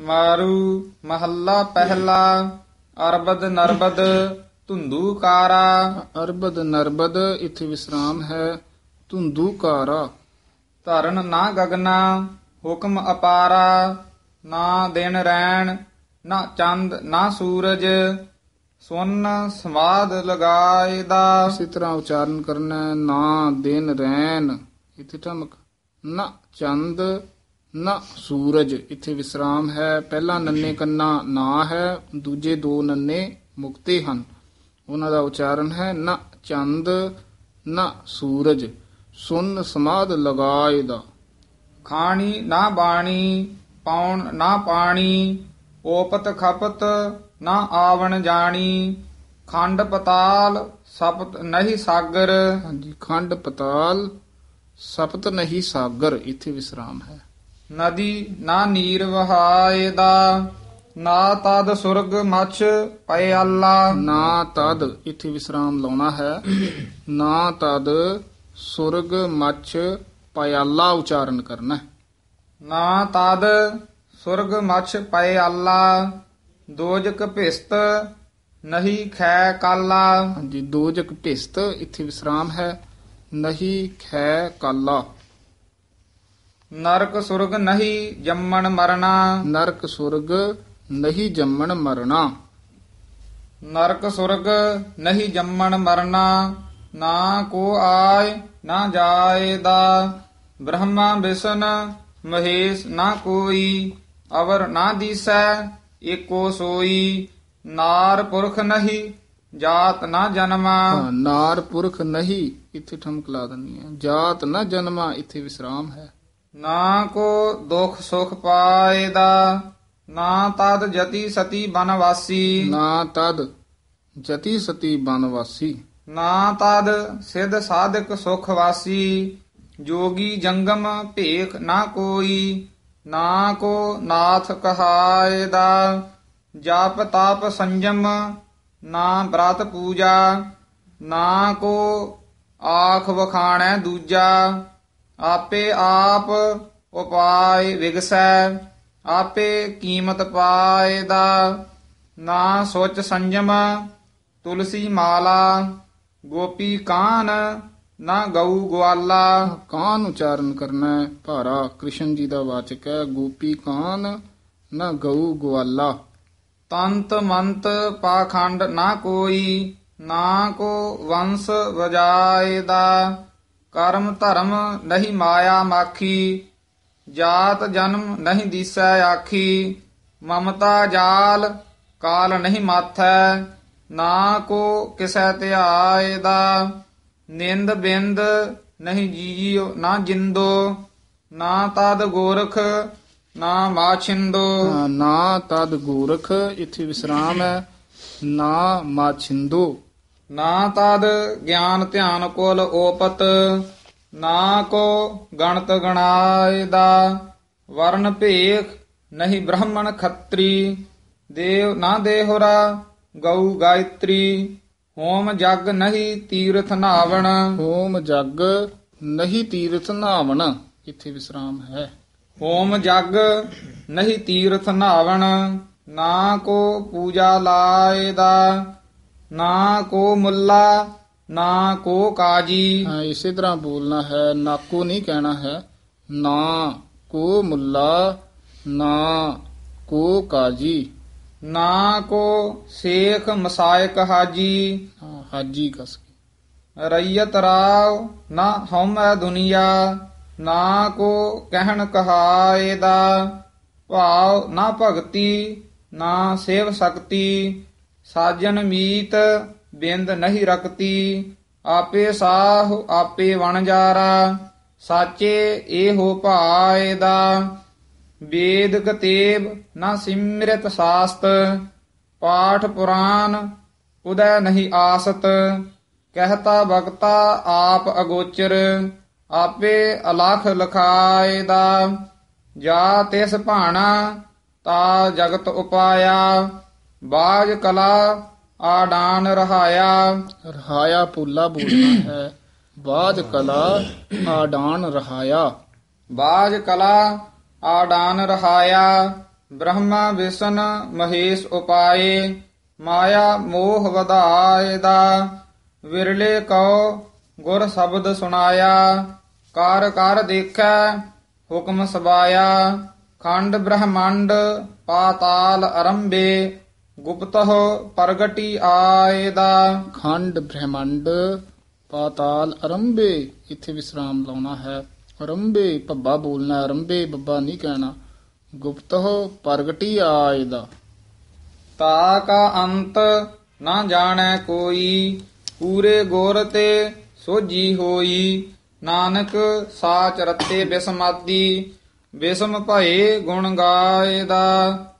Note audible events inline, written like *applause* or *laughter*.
ਮਾਰੂ ਮਹੱਲਾ ਪਹਿਲਾ ਅਰਬਦ ਨਰਬਦ ਧੁੰਦੂਕਾਰਾ ਅਰਬਦ ਨਰਬਦ ਇਥੇ ਵਿਸਰਾਮ ਹੈ ਧੁੰਦੂਕਾਰਾ ਧਰਨ ਨਾ ਗਗਨਾ ਹੁਕਮ ਅਪਾਰਾ ਨਾ ਦਿਨ ਰੈਣ ਨਾ ਚੰਦ ਨਾ ਸੂਰਜ ਸੁਨ ਸਮਾਦ ਲਗਾਇਦਾ ਇਸੇ ਤਰ੍ਹਾਂ ਉਚਾਰਨ ਕਰਨਾ ਨਾ ਦਿਨ ਰੈਣ ਇਥੇ ਠਮਕ ਨਾ ਚੰਦ ਨਾ ਸੂਰਜ ਇੱਥੇ ਵਿਸਰਾਮ ਹੈ ਪਹਿਲਾ ਨੰਨੇ ਕੰਨਾ ਨਾ ਹੈ ਦੂਜੇ ਦੋ ਨੰਨੇ ਮੁਕਤੇ ਹਨ ਉਹਨਾਂ ਦਾ ਉਚਾਰਨ ਹੈ ਨਾ ਚੰਦ ਨਾ ਸੂਰਜ ਸੁਨ ਸਮਾਦ ਲਗਾਏ ਦਾ ਖਾਣੀ ਨਾ ਬਾਣੀ ਪਾਉਣ ਨਾ ਪਾਣੀ ਓਪਤ ਖਪਤ ਨਾ ਆਵਣ ਜਾਣੀ ਖੰਡ ਪਤਾਲ ਸਪਤ ਨਹੀਂ ਸਾਗਰ ਹਾਂਜੀ ਖੰਡ ਪਤਾਲ ਸਪਤ ਨਹੀਂ ਸਾਗਰ ਇੱਥੇ ਵਿਸਰਾਮ ਹੈ ਨਦੀ ਨਾ ਨੀਰ ਵਹਾਏ ਦਾ ਨਾ ਤਦ ਸੁਰਗ ਮਛ ਪਏ ਅੱਲਾ ਨਾ ਤਦ ਇਥੇ ਵਿਸਰਾਮ ਲਾਉਣਾ ਹੈ ਨਾ ਤਦ ਸੁਰਗ ਮਛ ਪਏ ਅੱਲਾ ਉਚਾਰਨ ਕਰਨਾ ਨਾ ਤਦ ਸੁਰਗ ਮਛ ਪਏ ਅੱਲਾ ਦੋਜਕ ਭਿਸਤ ਨਹੀਂ ਖੈ ਕਾਲਾ ਹਾਂਜੀ ਦੋਜਕ ਭਿਸਤ ਇਥੇ ਵਿਸਰਾਮ ਹੈ ਨਹੀਂ ਖੈ ਕਾਲਾ ਨਰਕ ਸੁਰਗ ਨਹੀਂ ਜੰਮਣ ਮਰਨਾ ਨਰਕ ਸੁਰਗ ਨਹੀਂ ਜੰਮਣ ਮਰਨਾ ਨਰਕ ਸੁਰਗ ਨਹੀਂ ਜੰਮਣ ਮਰਨਾ ਨਾ ਕੋ ਆਏ ਨਾ ਜਾਏ ਦਾ ਬ੍ਰਹਮਾ ਵਿਸ਼ਨ ਮਹੇਸ਼ ਨਾ ਕੋਈ ਅਵਰ ਨਾ ਦੀਸੈ ਏਕੋ ਸੋਈ ਨਾਰ ਪੁਰਖ ਨਹੀਂ ਜਾਤ ਨਾ ਜਨਮਾ ਨਾਰ ਪੁਰਖ ਨਹੀਂ ਇੱਥੇ ਠਮਕ ਲਾ ਦਨੀ ਹੈ ਜਾਤ ਨਾ ਜਨਮਾ ਇੱਥੇ ਵਿਸਰਾਮ ਹੈ ਨਾ ਕੋ ਦੁਖ ਸੁਖ ਪਾਏ ਦਾ ਨਾ ਤਦ ਜਤੀ ਸਤੀ ਬਨਵਾਸੀ ਨਾ ਤਦ ਜਤੀ ਸਤੀ ਬਨਵਾਸੀ ਨਾ ਤਦ ਸਿੱਧ ਸਾਧਕ ਸੁਖ ਵਾਸੀ ਜੋਗੀ ਜੰਗਮ ਭੇਖ ਨਾ ਕੋਈ ਨਾ ਕੋ ਨਾਥ ਕਹਾਏ ਦਾ ਜਪ ਤਪ ਸੰਜਮ ਨਾ ਬ੍ਰਤ ਪੂਜਾ ਨਾ ਕੋ ਆਖ ਵਖਾਣੈ ਦੂਜਾ ਆਪੇ ਆਪ ਉਪਾਇ ਵਿਗਸੈ ਆਪੇ ਕੀਮਤ ਪਾਏ ਦਾ ਨਾ ਸੋਚ ਸੰਜਮ ਤੁਲਸੀ ਮਾਲਾ ਗੋਪੀ ਕਾਨ ਨਾ ਗਊ ਗਵਾਲਾ ਕਾਨ ਉਚਾਰਨ ਕਰਨਾ ਭਾਰਾ ਕ੍ਰਿਸ਼ਨ ਜੀ ਦਾ ਵਾਚਕ ਹੈ ਗੋਪੀ ਕਾਨ ਨਾ ਗਊ ਗਵਾਲਾ ਤੰਤ ਮੰਤ ਪਾਖੰਡ ਨਾ ਕੋਈ ਨਾ ਕੋ ਵੰਸ ਵਜਾਇਦਾ ਕਰਮ ਧਰਮ ਨਹੀਂ ਮਾਇਆ ਮਾਖੀ ਜਾਤ ਜਨਮ ਨਹੀਂ ਦੀਸੈ ਆਖੀ ਮਮਤਾ ਜਾਲ ਕਾਲ ਨਹੀਂ ਮਾਥੈ ਨਾ ਕੋ ਕਿਸੈ ਧਿਆਇ ਦਾ ਨਿੰਦ ਬਿੰਦ ਨਹੀਂ ਜੀਜੀਓ ਨਾ ਜਿੰਦੋ ਨਾ ਤਦ ਗੋਰਖ ਨਾ ਮਾਛਿੰਦੋ ਨਾ ਤਦ ਗੋਰਖ ਇੱਥੇ ਵਿਸਰਾਮ ਹੈ ਨਾ ਮਾਛਿੰਦੋ ਨਾ ਤਦ ਗਿਆਨ ਧਿਆਨ ਕੋਲ ਓਪਤ ਨਾ ਕੋ ਗਣਤ ਗਣਾਇ ਦਾ ਵਰਨ ਭੇਖ ਨਹੀਂ ਬ੍ਰਾਹਮਣ ਖੱਤਰੀ ਦੇਵ ਨਾ ਦੇਹਰਾ ਗਊ ਗਾਇਤਰੀ ਹੋਮ ਜਗ ਨਹੀਂ ਤੀਰਥ ਨਾਵਣ ਹੋਮ ਜਗ ਨਹੀਂ ਤੀਰਥ ਨਾਵਣ ਇੱਥੇ ਵਿਸਰਾਮ ਹੈ ਹੋਮ ਜਗ ਨਹੀਂ ਤੀਰਥ ਨਾਵਣ ਨਾ ਕੋ ਪੂਜਾ ਲਾਇ ਦਾ ਨਾ ਕੋ ਮੁੱਲਾ ਨਾ ਕੋ ਕਾਜੀ ਹਾਂ ਇਸੇ ਤਰ੍ਹਾਂ ਬੋਲਣਾ ਹੈ ਨਾ ਕੋ ਨਹੀਂ ਕਹਿਣਾ ਹੈ ਨਾ ਕੋ ਮੁੱਲਾ ਨਾ ਕੋ ਕਾਜੀ ਨਾ ਕੋ ਸੇਖ ਮਸਾਇਕ ਹਾਜੀ ਹਾਜੀ ਕਸ ਰਈਤ ਰਾਵ ਨਾ ਹਮ ਦੁਨੀਆ ਨਾ ਕੋ ਕਹਿਣ ਕਹਾਏ ਦਾ ਭਾਵ ਨਾ ਭਗਤੀ ਨਾ ਸੇਵ ਸਕਤੀ ਸਾਜਨ ਮੀਤ ਬਿੰਦ ਨਹੀਂ ਰਕਤੀ ਆਪੇ ਸਾਹ ਆਪੇ ਵਣ ਜਾਰਾ ਸਾਚੇ ਇਹੋ ਭਾਏ ਦਾ ਵੇਦ ਗਤੇਬ ਨਾ ਸਿਮਰਤ ਸਾਸਤ ਪਾਠ ਪੁਰਾਨ ਉਦੈ ਨਹੀਂ ਆਸਤ ਕਹਤਾ ਬਖਤਾ ਆਪ ਅਗੋਚਰ ਆਪੇ ਅਲਖ ਲਖਾਏ ਦਾ ਜਾ ਤਿਸ ਭਾਣਾ ਤਾ ਜਗਤ ਉਪਾਇਆ ਬਾਜ ਕਲਾ ਆਡਾਨ ਰਹਾਇਆ ਰਹਾਇਆ ਪੁੱਲਾ ਬੋਲਣਾ *clears throat* ਹੈ ਬਾਜ ਕਲਾ ਆਡਾਨ ਰਹਾਇਆ ਬਾਜ ਕਲਾ ਆਡਾਨ ਰਹਾਇਆ ਬ੍ਰਹਮਾ ਵਿਸ਼ਨ ਮਹੇਸ਼ ਉਪਾਏ ਮਾਇਆ ਮੋਹ ਵਧਾਏ ਦਾ ਵਿਰਲੇ ਕਉ ਗੁਰ ਸ਼ਬਦ ਸੁਣਾਇਆ ਕਾਰ ਕਰ ਦੇਖੈ ਹੁਕਮ ਸਬਾਇਆ ਖੰਡ ਬ੍ਰਹਮੰਡ ਪਾਤਾਲ ਅਰੰਭੇ ਗੁਪਤਹ ਪ੍ਰਗਟੀ ਆਏ ਦਾ ਖੰਡ ਬ੍ਰਹਮੰਡ ਪਾਤਾਲ ਅਰੰਭੇ ਇੱਥੇ ਵਿਸਰਾਮ ਲਾਉਣਾ ਹੈ ਅਰੰਭੇ ਪੱਬਾ ਬੋਲਣਾ ਅਰੰਭੇ ਬੱਬਾ ਨਹੀਂ ਕਹਿਣਾ ਗੁਪਤਹ ਪ੍ਰਗਟੀ ਆਏ ਦਾ ਤਾ ਕਾ ਅੰਤ ਨਾ ਜਾਣੈ ਕੋਈ ਪੂਰੇ ਗੌਰ ਤੇ ਸੋਜੀ ਹੋਈ ਨਾਨਕ ਸਾਚ ਰਤੇ ਬਿਸਮਾਦੀ ਬਿਸਮ ਭਏ ਗੁਣ ਗਾਏ ਦਾ